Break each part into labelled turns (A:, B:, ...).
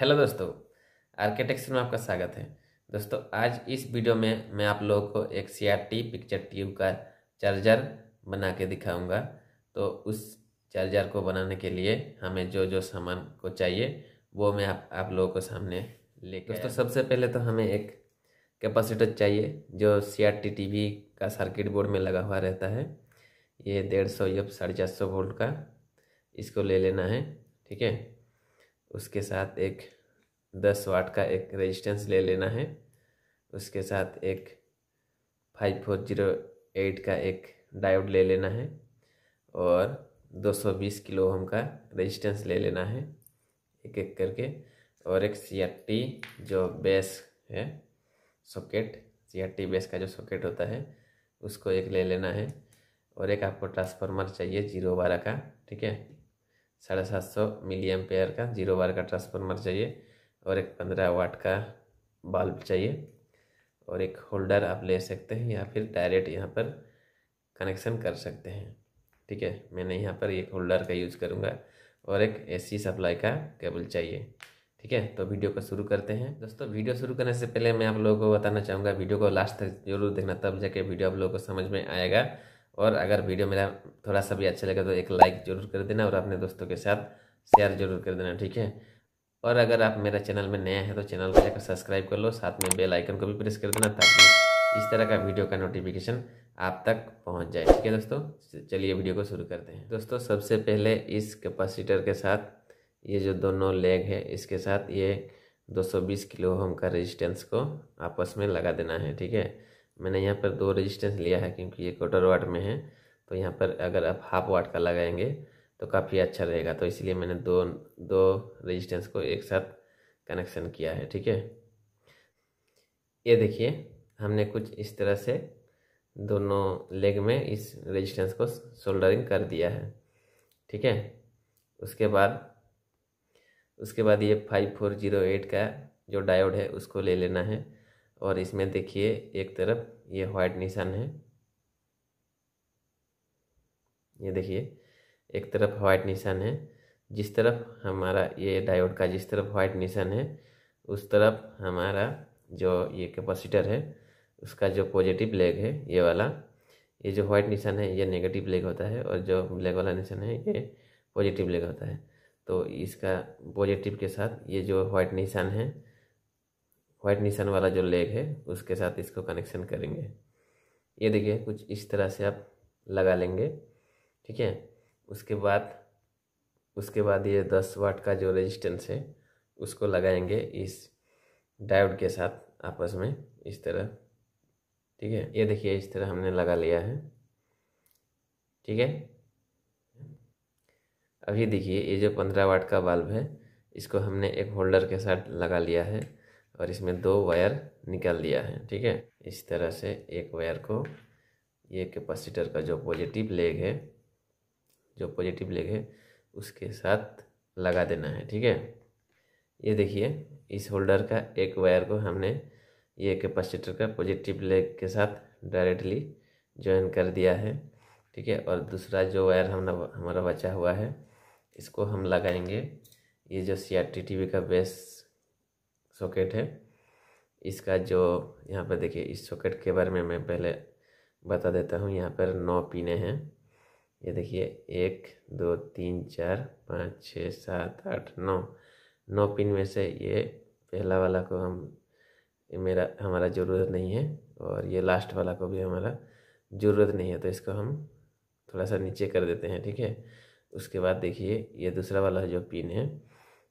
A: hello दोस्तों architecture में आपका स्वागत है दोस्तों आज इस वीडियो में मैं आप लोगों को एक सी पिक्चर ट्यूब का चार्जर बना के दिखाऊंगा तो उस चार्जर को बनाने के लिए हमें जो जो सामान को चाहिए वो मैं आप आप लोगों को सामने ले दोस्तों सबसे पहले तो हमें एक कैपेसिटर चाहिए जो सी आर का सर्किट बोर्ड में लगा हुआ रहता है ये डेढ़ सौ या साढ़े चार सौ वोल्ट का इसको ले लेना है ठीक है उसके साथ एक दस वाट का एक रेजिस्टेंस ले लेना है उसके साथ एक फाइव फोर जीरो एट का एक डायोड ले लेना है और 220 किलो ओम का रेजिस्टेंस ले लेना है एक एक करके और एक सी जो बेस है सॉकेट सी बेस का जो सॉकेट होता है उसको एक ले लेना है और एक आपको ट्रांसफार्मर चाहिए जीरो बारह का ठीक है साढ़े सात सौ मिली पेयर का जीरो बार का ट्रांसफार्मर चाहिए और एक पंद्रह वाट का बल्ब चाहिए और एक होल्डर आप ले सकते हैं या फिर डायरेक्ट यहाँ पर कनेक्शन कर सकते हैं ठीक है मैंने यहाँ पर एक होल्डर का यूज़ करूँगा और एक एसी सप्लाई का केबल चाहिए ठीक है तो वीडियो को शुरू करते हैं दोस्तों वीडियो शुरू करने से पहले मैं आप लोगों को बताना चाहूँगा वीडियो को लास्ट तक जरूर देखना तब जाके वीडियो आप लोगों को समझ में आएगा और अगर वीडियो मेरा थोड़ा सा भी अच्छा लगे तो एक लाइक ज़रूर कर देना और अपने दोस्तों के साथ शेयर ज़रूर कर देना ठीक है और अगर आप मेरा चैनल में नया है तो चैनल को जाकर सब्सक्राइब कर लो साथ में बेल आइकन को भी प्रेस कर देना ताकि इस तरह का वीडियो का नोटिफिकेशन आप तक पहुंच जाए ठीक है दोस्तों चलिए वीडियो को शुरू करते हैं दोस्तों सबसे पहले इस कैपेसिटर के साथ ये जो दोनों लेग है इसके साथ ये 220 किलो ओम का रेजिस्टेंस को आपस में लगा देना है ठीक है मैंने यहाँ पर दो रेजिस्टेंस लिया है क्योंकि ये क्वार्टर वाट में है तो यहाँ पर अगर आप हाफ वाट का लगाएंगे तो काफ़ी अच्छा रहेगा तो इसलिए मैंने दो दो रेजिस्टेंस को एक साथ कनेक्शन किया है ठीक है ये देखिए हमने कुछ इस तरह से दोनों लेग में इस रेजिस्टेंस को शोल्डरिंग कर दिया है ठीक है उसके बाद उसके बाद ये फाइव फोर जीरो एट का जो डायोड है उसको ले लेना है और इसमें देखिए एक तरफ ये व्हाइट निशान है ये देखिए एक तरफ व्हाइट निशान है जिस तरफ हमारा ये डायोड का जिस तरफ व्हाइट निशान है उस तरफ हमारा जो ये कैपेसिटर है उसका जो पॉजिटिव लेग है ये वाला ये जो व्हाइट निशान है ये नेगेटिव लेग होता है और जो ब्लैक वाला निशान है ये पॉजिटिव लेग होता है तो इसका पॉजिटिव के साथ ये जो व्हाइट निशान है वाइट निशान वाला जो लेग है उसके साथ इसको कनेक्शन करेंगे ये देखिए कुछ इस तरह से आप लगा लेंगे ठीक है उसके बाद उसके बाद ये दस वाट का जो रेजिस्टेंस है उसको लगाएंगे इस डायोड के साथ आपस में इस तरह ठीक है ये देखिए इस तरह हमने लगा लिया है ठीक है अभी देखिए ये जो पंद्रह वाट का बल्ब है इसको हमने एक होल्डर के साथ लगा लिया है और इसमें दो वायर निकाल दिया है ठीक है इस तरह से एक वायर को ये कैपेसिटर का जो पॉजिटिव लेग है जो पॉजिटिव लेग है उसके साथ लगा देना है ठीक है ये देखिए इस होल्डर का एक वायर को हमने ये कैपेसिटर का पॉजिटिव लेग के साथ डायरेक्टली ज्वाइन कर दिया है ठीक है और दूसरा जो वायर हमने हमारा बचा हुआ है इसको हम लगाएंगे ये जो C R T T V का बेस सॉकेट है इसका जो यहाँ पर देखिए इस सॉकेट के बारे में मैं पहले बता देता हूँ यहाँ पर नौ पिने हैं ये देखिए एक दो तीन चार पाँच छः सात आठ नौ नौ पिन में से ये पहला वाला को हम मेरा हमारा ज़रूरत नहीं है और ये लास्ट वाला को भी हमारा ज़रूरत नहीं है तो इसको हम थोड़ा सा नीचे कर देते हैं ठीक है उसके बाद देखिए ये दूसरा वाला जो पिन है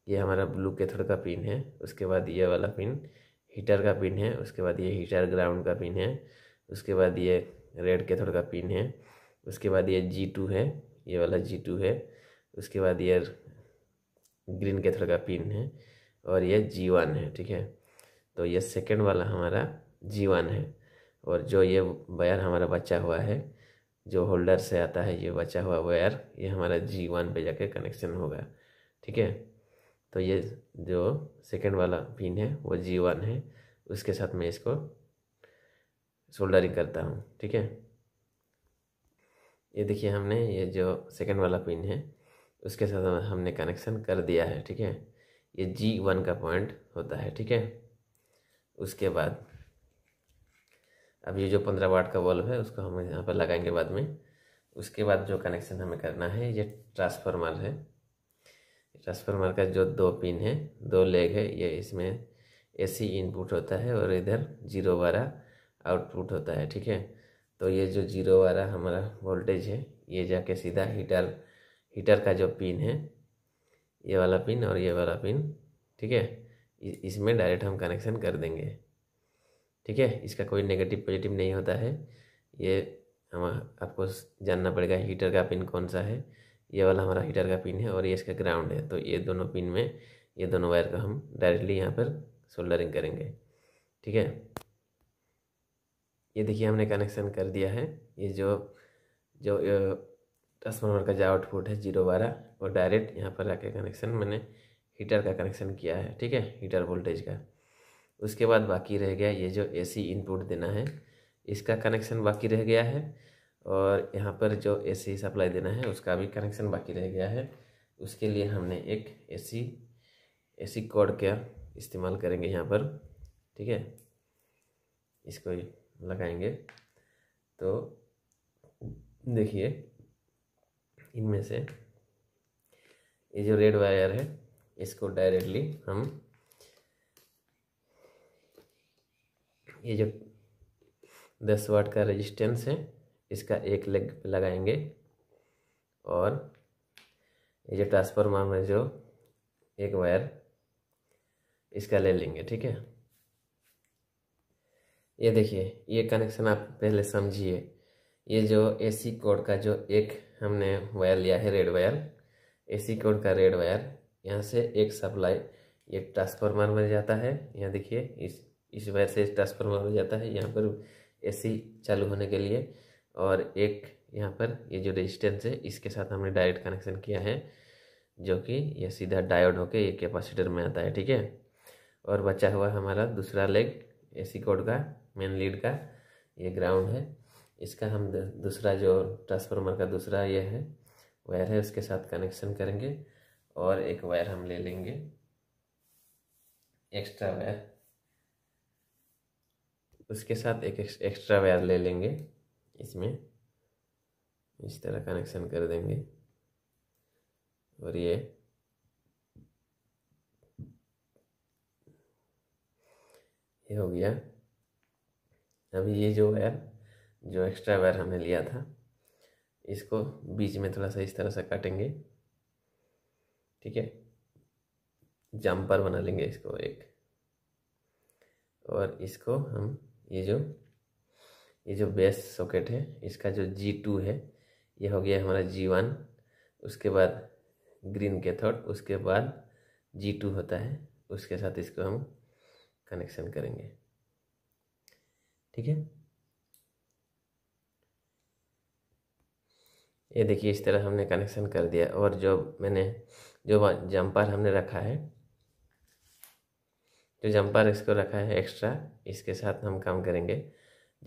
A: ये हमारा ब्लू कैथोड का पिन है उसके बाद ये वाला पिन हीटर का पिन है उसके बाद ये हीटर ग्राउंड का पिन है उसके बाद ये रेड कैथोड का पिन है उसके बाद ये जी टू है ये वाला जी टू है उसके बाद ये ग्रीन कैथोड का पिन है और ये जी वन है ठीक है तो ये सेकेंड वाला हमारा जी वन है और जो ये वायर हमारा बचा हुआ है जो होल्डर से आता है ये बचा हुआ वायर ये हमारा जी वन पर जाके कनेक्शन होगा ठीक है तो ये जो सेकेंड वाला पिन है वो जी वन है उसके साथ मैं इसको सोल्डरिंग करता हूँ ठीक है ये देखिए हमने ये जो सेकेंड वाला पिन है उसके साथ हमने कनेक्शन कर दिया है ठीक है ये जी वन का पॉइंट होता है ठीक है उसके बाद अब ये जो पंद्रह वाट का बल्ब है उसको हम यहाँ पर लगाएंगे बाद में उसके बाद जो कनेक्शन हमें करना है ये ट्रांसफार्मर है ट्रांसफार्मर का जो दो पिन है दो लेग है ये इसमें एसी इनपुट होता है और इधर जीरो वाला आउटपुट होता है ठीक है तो ये जो जीरो वाला हमारा वोल्टेज है ये जाके सीधा हीटर हीटर का जो पिन है ये वाला पिन और ये वाला पिन ठीक है इसमें डायरेक्ट हम कनेक्शन कर देंगे ठीक है इसका कोई नेगेटिव पॉजिटिव नहीं होता है ये हम आपको जानना पड़ेगा हीटर का पिन कौन सा है ये वाला हमारा हीटर का पिन है और ये इसका ग्राउंड है तो ये दोनों पिन में ये दोनों वायर का हम डायरेक्टली यहाँ पर सोल्डरिंग करेंगे ठीक है ये देखिए हमने कनेक्शन कर दिया है ये जो जो ट्रांसफार्मर का जो आउटपुट है जीरो बारह वो डायरेक्ट यहाँ पर आके कनेक्शन मैंने हीटर का कनेक्शन किया है ठीक है हीटर वोल्टेज का उसके बाद बाकी रह गया ये जो एसी इनपुट देना है इसका कनेक्शन बाकी रह गया है और यहाँ पर जो एसी सप्लाई देना है उसका भी कनेक्शन बाकी रह गया है उसके लिए हमने एक एसी एसी कोड का इस्तेमाल करेंगे यहाँ पर ठीक है इसको लगाएंगे तो देखिए इनमें से ये जो रेड वायर है इसको डायरेक्टली हम ये जो दस वाट का रेजिस्टेंस है इसका एक लेग लगाएंगे और ये जो ट्रांसफार्मर में जो एक वायर इसका ले लेंगे ठीक है ये देखिए ये कनेक्शन आप पहले समझिए ये जो एसी कोड का जो एक हमने वायर लिया है रेड वायर एसी कोड का रेड वायर यहाँ से एक सप्लाई ये ट्रांसफार्मर में जाता है यहाँ देखिए इस इस वायर से ट्रांसफार्मर में जाता है यहाँ पर एसी चालू होने के लिए और एक यहाँ पर ये जो रेजिस्टेंस है इसके साथ हमने डायरेक्ट कनेक्शन किया है जो कि ये सीधा डायोड होके ये कैपेसिटर में आता है ठीक है और बचा हुआ हमारा दूसरा लेग एसी कोड का मेन लीड का ये ग्राउंड है इसका हम दूसरा जो ट्रांसफार्मर का दूसरा ये है वायर है उसके साथ कनेक्शन करेंगे और एक वायर हम ले लेंगे एक्स्ट्रा वायर उसके साथ एक एक्स्ट्रा वायर ले लेंगे इसमें इस तरह कनेक्शन कर देंगे और ये ये हो गया अभी ये जो वायर जो एक्स्ट्रा वायर हमने लिया था इसको बीच में थोड़ा सा इस तरह से काटेंगे ठीक है जम्पर बना लेंगे इसको एक और इसको हम ये जो ये जो बेस सॉकेट है इसका जो जी टू है ये हो गया हमारा जी वन उसके बाद ग्रीन कैथोड उसके बाद जी टू होता है उसके साथ इसको हम कनेक्शन करेंगे ठीक है ये देखिए इस तरह हमने कनेक्शन कर दिया और जो मैंने जो जंपर हमने रखा है जो जंपर इसको रखा है एक्स्ट्रा इसके साथ हम काम करेंगे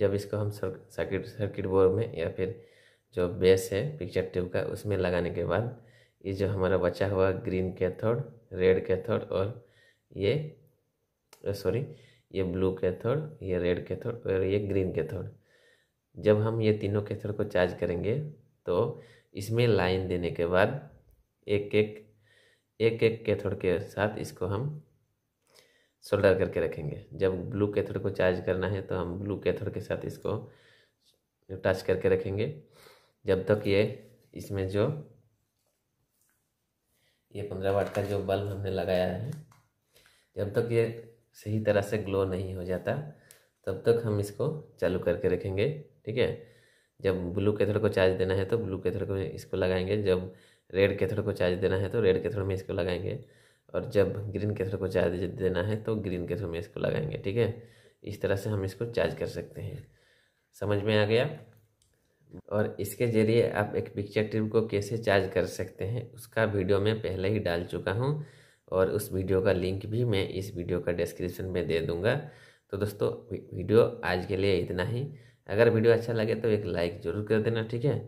A: जब इसको हम सर्किट सर्किट बोर्ड में या फिर जो बेस है पिक्चर ट्यूब का उसमें लगाने के बाद ये जो हमारा बचा हुआ ग्रीन कैथोड रेड कैथोड और ये सॉरी ये ब्लू कैथोड ये रेड कैथोड और ये ग्रीन कैथोड जब हम ये तीनों कैथोड को चार्ज करेंगे तो इसमें लाइन देने के बाद एक एक एक एक कैथोड के साथ इसको हम सोल्डर करके रखेंगे जब ब्लू कैथोड को चार्ज करना है तो हम ब्लू कैथोड के साथ इसको टच करके रखेंगे जब तक ये इसमें जो ये पंद्रह वाट का जो बल्ब हमने लगाया है जब तक ये सही तरह से ग्लो नहीं हो जाता तब तक हम इसको चालू करके रखेंगे ठीक है जब ब्लू कैथोड को चार्ज देना है तो ब्लू कैथोड को इसको लगाएंगे जब रेड कैथोड को चार्ज देना है तो रेड कैथोड में इसको लगाएंगे और जब ग्रीन केसर को चार्ज देना है तो ग्रीन केसर में इसको लगाएंगे ठीक है इस तरह से हम इसको चार्ज कर सकते हैं समझ में आ गया और इसके ज़रिए आप एक पिक्चर ट्रिप को कैसे चार्ज कर सकते हैं उसका वीडियो मैं पहले ही डाल चुका हूँ और उस वीडियो का लिंक भी मैं इस वीडियो का डिस्क्रिप्शन में दे दूँगा तो दोस्तों वीडियो आज के लिए इतना ही अगर वीडियो अच्छा लगे तो एक लाइक ज़रूर कर देना ठीक है